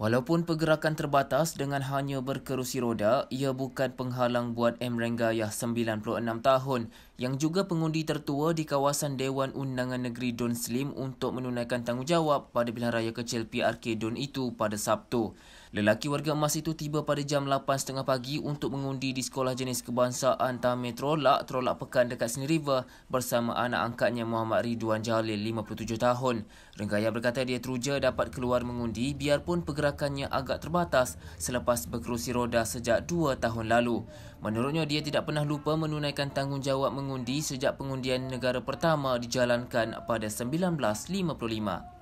Walaupun pergerakan terbatas dengan hanya berkerusi roda, ia bukan penghalang buat M. Rengayah 96 tahun yang juga pengundi tertua di kawasan Dewan Undangan Negeri Dun Slim untuk menunaikan tanggungjawab pada pilihan raya kecil PRK Don itu pada Sabtu. Lelaki warga emas itu tiba pada jam 8.30 pagi untuk mengundi di sekolah jenis kebangsaan Tame Trolak, Trolak Pekan dekat Sini River bersama anak angkatnya Muhammad Ridwan Jalil, 57 tahun. Rengkaya berkata dia teruja dapat keluar mengundi biarpun pergerakannya agak terbatas selepas berkerusi roda sejak 2 tahun lalu. Menurutnya dia tidak pernah lupa menunaikan tanggungjawab mengundi pengundi sejak pengundian negara pertama dijalankan pada 1955.